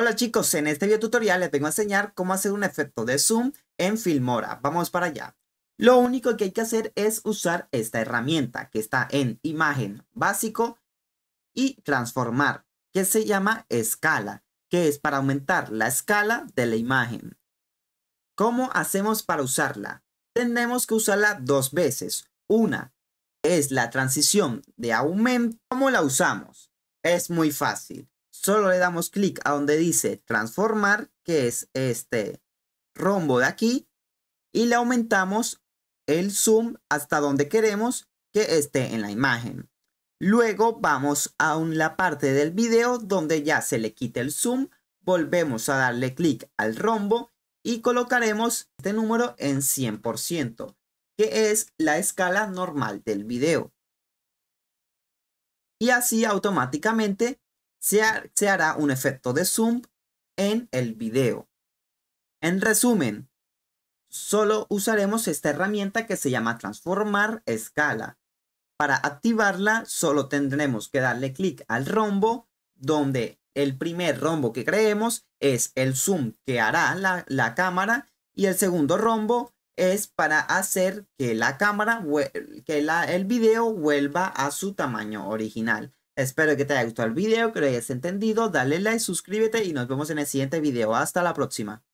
Hola chicos, en este video tutorial les vengo a enseñar cómo hacer un efecto de zoom en Filmora. Vamos para allá. Lo único que hay que hacer es usar esta herramienta que está en imagen básico y transformar, que se llama escala, que es para aumentar la escala de la imagen. ¿Cómo hacemos para usarla? Tenemos que usarla dos veces. Una es la transición de aumento. ¿Cómo la usamos? Es muy fácil solo le damos clic a donde dice transformar, que es este rombo de aquí, y le aumentamos el zoom hasta donde queremos que esté en la imagen. Luego vamos a la parte del video donde ya se le quite el zoom, volvemos a darle clic al rombo y colocaremos este número en 100%, que es la escala normal del video. Y así automáticamente se, hará un efecto de zoom en el video. En resumen, solo usaremos esta herramienta que se llama transformar escala. Para activarla solo tendremos que darle clic al rombo donde el primer rombo que creemos es el zoom que hará la, cámara y el segundo rombo es para hacer que la cámara, que la, el video vuelva a su tamaño original. Espero que te haya gustado el video, que lo hayas entendido, dale like, suscríbete y nos vemos en el siguiente video. Hasta la próxima.